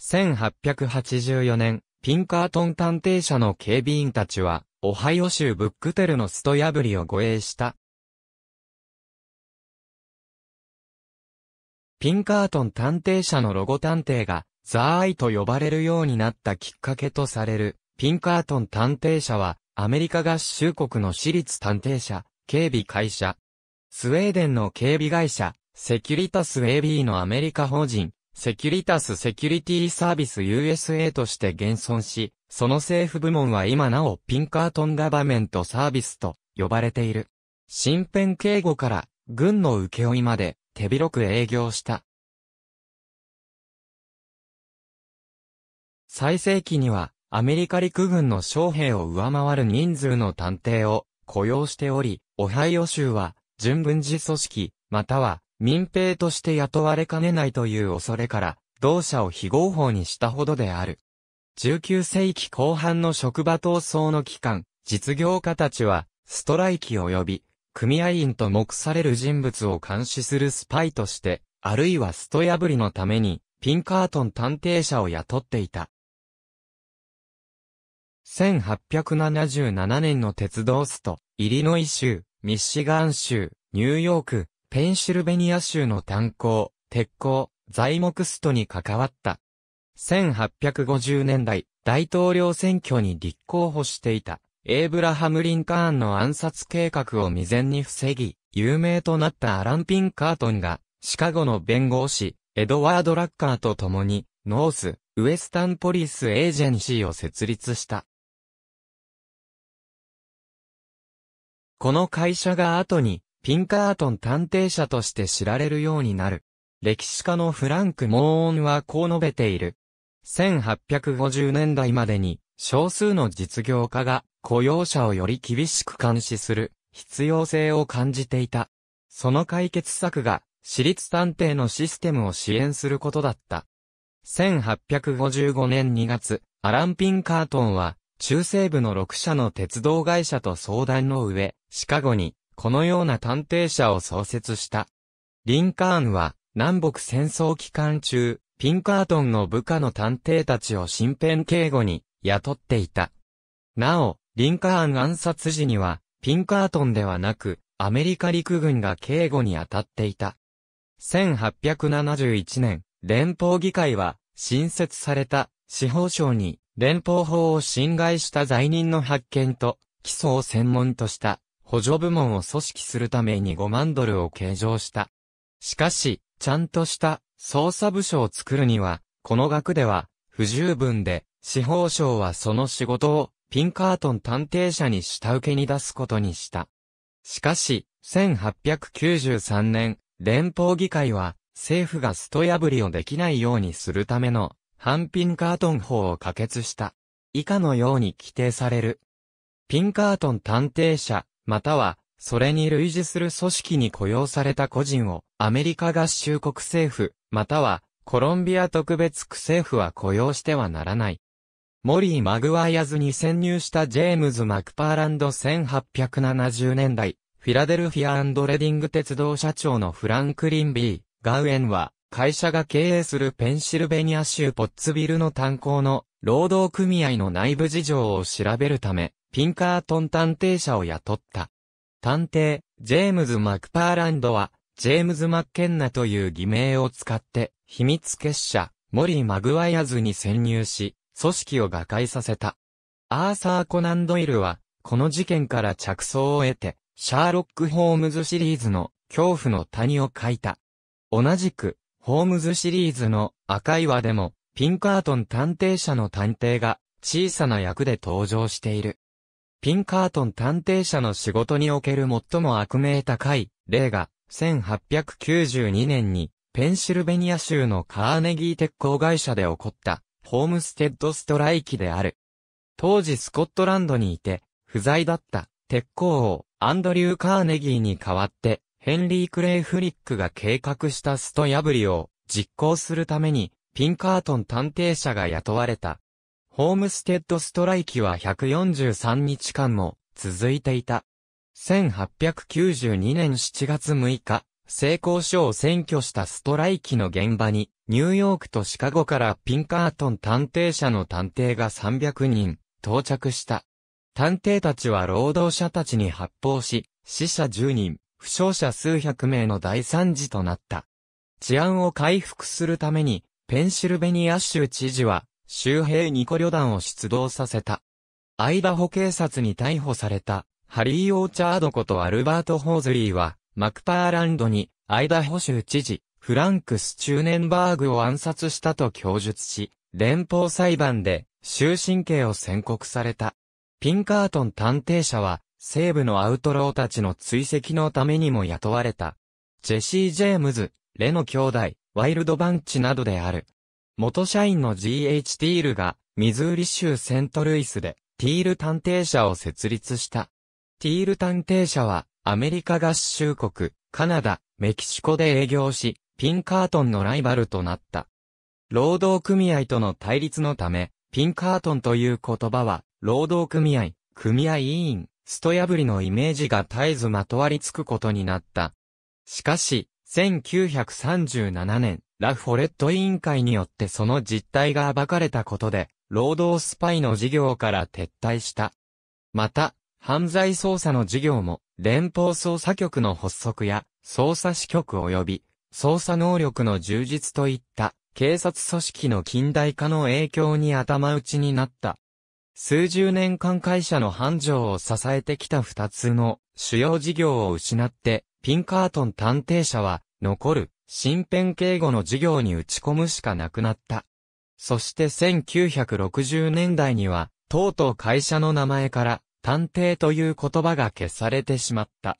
1884年、ピンカートン探偵社の警備員たちは、オハイオ州ブックテルのスト破りを護衛した。ピンカートン探偵社のロゴ探偵が、ザーアイと呼ばれるようになったきっかけとされる、ピンカートン探偵社は、アメリカ合衆国の私立探偵社、警備会社、スウェーデンの警備会社、セキュリタス AB のアメリカ法人、セキュリタス・セキュリティ・サービス USA として現存し、その政府部門は今なおピンカートン・ガバメント・サービスと呼ばれている。身辺警護から軍の請負まで手広く営業した。最盛期にはアメリカ陸軍の将兵を上回る人数の探偵を雇用しており、オハイオ州は準軍事組織、または民兵として雇われかねないという恐れから、同社を非合法にしたほどである。19世紀後半の職場闘争の期間、実業家たちは、ストライキ及び、組合員と目される人物を監視するスパイとして、あるいはスト破りのために、ピンカートン探偵者を雇っていた。1877年の鉄道スト、イリノイ州、ミシガン州、ニューヨーク、ペンシルベニア州の炭鉱、鉄鋼、材木ストに関わった。1850年代、大統領選挙に立候補していた、エイブラハム・リンカーンの暗殺計画を未然に防ぎ、有名となったアラン・ピンカートンが、シカゴの弁護士、エドワード・ラッカーと共に、ノース、ウエスタンポリス・エージェンシーを設立した。この会社が後に、ピンカートン探偵者として知られるようになる。歴史家のフランク・モーンはこう述べている。1850年代までに少数の実業家が雇用者をより厳しく監視する必要性を感じていた。その解決策が私立探偵のシステムを支援することだった。1855年2月、アラン・ピンカートンは中西部の6社の鉄道会社と相談の上、シカゴにこのような探偵社を創設した。リンカーンは、南北戦争期間中、ピンカートンの部下の探偵たちを身辺警護に雇っていた。なお、リンカーン暗殺時には、ピンカートンではなく、アメリカ陸軍が警護に当たっていた。1871年、連邦議会は、新設された司法省に、連邦法を侵害した罪人の発見と、起訴を専門とした補助部門を組織するために5万ドルを計上した。しかし、ちゃんとした捜査部署を作るには、この額では不十分で、司法省はその仕事をピンカートン探偵社に下請けに出すことにした。しかし、1893年、連邦議会は、政府がスト破りをできないようにするための、反ピンカートン法を可決した。以下のように規定される。ピンカートン探偵社、または、それに類似する組織に雇用された個人を、アメリカ合衆国政府、または、コロンビア特別区政府は雇用してはならない。モリー・マグワイアズに潜入したジェームズ・マクパーランド1870年代、フィラデルフィアレディング鉄道社長のフランクリン・ビー・ガウエンは、会社が経営するペンシルベニア州ポッツビルの炭鉱の労働組合の内部事情を調べるため、ピンカートン探偵者を雇った。探偵、ジェームズ・マクパーランドは、ジェームズ・マッケンナという偽名を使って、秘密結社、モリー・マグワイアズに潜入し、組織を瓦解させた。アーサー・コナン・ドイルは、この事件から着想を得て、シャーロック・ホームズシリーズの恐怖の谷を書いた。同じく、ホームズシリーズの赤い輪でも、ピンカートン探偵者の探偵が小さな役で登場している。ピンカートン探偵者の仕事における最も悪名高い例が、1892年に、ペンシルベニア州のカーネギー鉄鋼会社で起こった、ホームステッドストライキである。当時スコットランドにいて、不在だった、鉄鋼王、アンドリュー・カーネギーに代わって、ヘンリー・クレイ・フリックが計画したスト破りを実行するために、ピンカートン探偵者が雇われた。ホームステッドストライキは143日間も続いていた。1892年7月6日、成功書を占拠したストライキの現場に、ニューヨークとシカゴからピンカートン探偵社の探偵が300人到着した。探偵たちは労働者たちに発砲し、死者10人、負傷者数百名の大惨事となった。治安を回復するために、ペンシルベニア州知事は、周平ニコ旅団を出動させた。アイダホ警察に逮捕された、ハリー・オーチャードことアルバート・ホーズリーは、マクパーランドに、アイダホ州知事、フランクス・チューネンバーグを暗殺したと供述し、連邦裁判で、終身刑を宣告された。ピンカートン探偵者は、西部のアウトローたちの追跡のためにも雇われた。ジェシー・ジェームズ、レの兄弟、ワイルドバンチなどである、元社員の G.H. ティールが、ミズーリ州セントルイスで、ティール探偵社を設立した。ティール探偵社は、アメリカ合衆国、カナダ、メキシコで営業し、ピンカートンのライバルとなった。労働組合との対立のため、ピンカートンという言葉は、労働組合、組合委員、スト破りのイメージが絶えずまとわりつくことになった。しかし、1937年、ラフォレット委員会によってその実態が暴かれたことで、労働スパイの事業から撤退した。また、犯罪捜査の事業も、連邦捜査局の発足や、捜査支局及び、捜査能力の充実といった、警察組織の近代化の影響に頭打ちになった。数十年間会社の繁盛を支えてきた二つの主要事業を失って、ピンカートン探偵社は、残る新編警護の事業に打ち込むしかなくなった。そして1960年代には、とうとう会社の名前から、探偵という言葉が消されてしまった。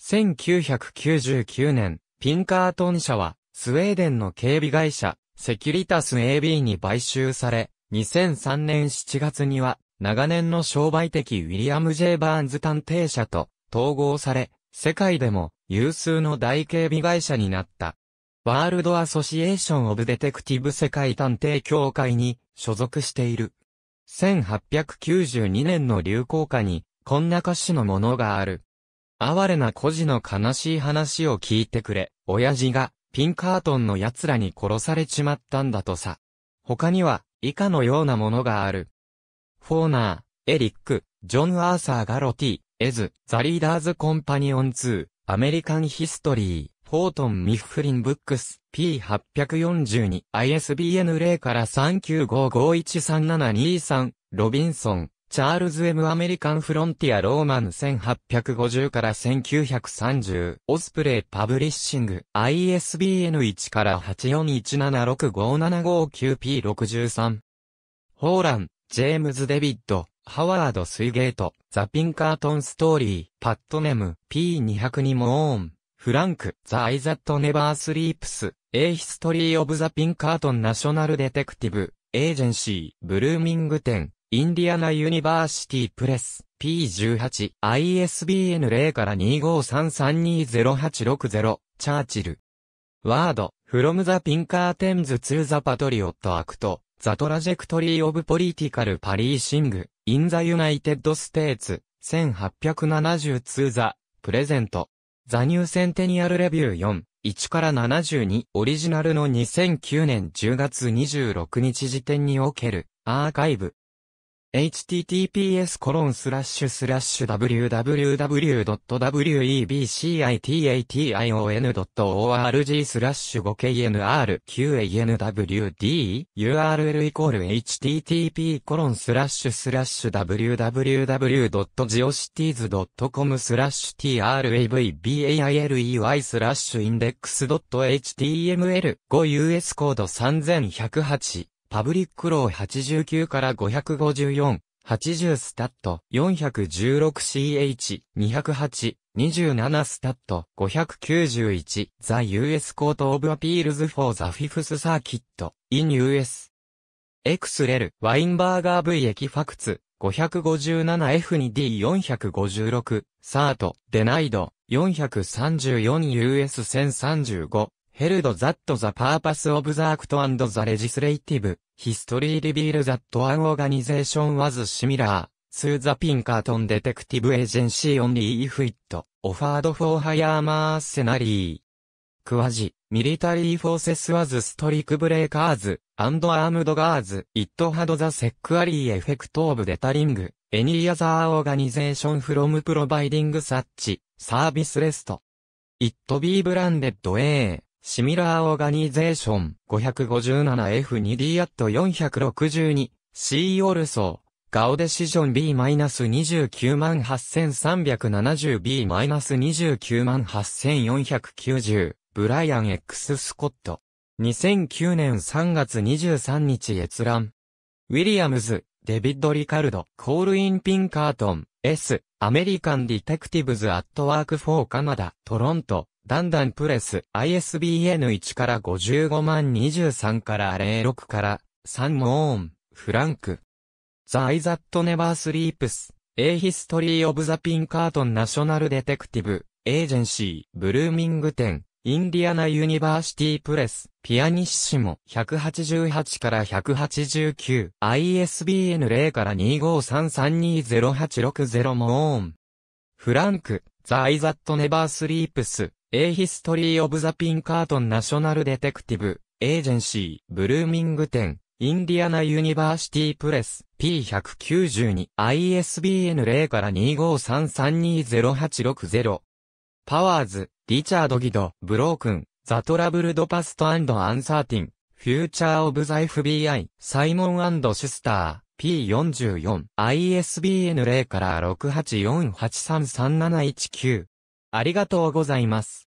1999年、ピンカートン社は、スウェーデンの警備会社、セキュリタス AB に買収され、2003年7月には、長年の商売的ウィリアム・ジェイバーンズ探偵社と統合され、世界でも有数の大警備会社になった。ワールドアソシエーション・オブ・デテクティブ世界探偵協会に所属している。1892年の流行歌に、こんな歌詞のものがある。哀れな孤児の悲しい話を聞いてくれ、親父が、ピンカートンの奴らに殺されちまったんだとさ。他には、以下のようなものがある。フォーナー、エリック、ジョン・アーサー・ガロティ、エズ、ザ・リーダーズ・コンパニオン2、アメリカンヒストリー、フォートン・ミッフリン・ブックス、P842、ISBN 0から3955137223、ロビンソン、チャールズ・ M・ アメリカン・フロンティア・ローマン1850から1930、オスプレイ・パブリッシング、ISBN1 から841765759 P63。ホーラン、ジェームズ・デビッド、ハワード・スイゲート、ザ・ピンカートン・ストーリー、パットネム、P200 にもオーン、フランク、ザ・アイ・ザット・ネバー・スリープス、A ヒストリー・オブ・ザ・ピンカートン・ナショナル・デテクティブ、エージェンシー、ブルーミング店、インディアナ・ユニバーシティ・プレス、P18、ISBN 0から2533208660、チャーチル。ワード、フロム・ザ・ピンカーテンズ・ツー・ザ・パトリオット・アクト、The Trajectory of Political p a r i s c i n g in the United States 1872 The Present The New Centennial Review 4 1から72オリジナルの2009年10月26日時点におけるアーカイブ https://www.webcition.org a t スラ 5knrqanwd url http www.geocities.com travailey ス index.html5us コード3108パブリックロー89から554、80スタット 416ch208 27スタット591 The US Court of Appeals for the Fifth Circuit in US エクスレルワインバーガー V エキファクツ 557F2D456 サートデナイド 434US1035 held that the purpose of the act and the legislative history reveal that an organization was similar to the Pinkerton detective agency only if it offered for hire mercenary. Quasi, military forces was strict breakers and armed guards. It had the secondary effect of deterring any other organization from providing such service rest. It be branded A. シミラーオーガニゼーション 557F2D アット 462C オルソー。ガオデシジョン B-298,370B-298,490 ブライアン X スコット。2009年3月23日閲覧。ウィリアムズ、デビッド・リカルド、コール・イン・ピンカートン、S、アメリカン・ディテクティブズ・アットワーク・フォー・カナダ、トロント、ダンダンプレス、ISBN1 から55万23から06から3モーン、フランク。The I y That Never Sleeps, A History of the Pink Art o National n Detective, Agency, b l ブルーミング店、インディアナユニバーシティプレス、ピアニッシモ、188から189、ISBN 0から2533208660モーン。フランク、The I y That Never Sleeps, A History of the Pinkerton National Detective Agency ブルーミング店インディアナユニバーシティプレス P192 ISBN 0から25332086パワーズ、リチャード・ギド、ブロークン、ザ・トラブルド・パスト・アンサーティン、フューチャー・オブ・ザ・ FBI、サイモン・シスター、P44、ISBN 0から684833719ありがとうございます。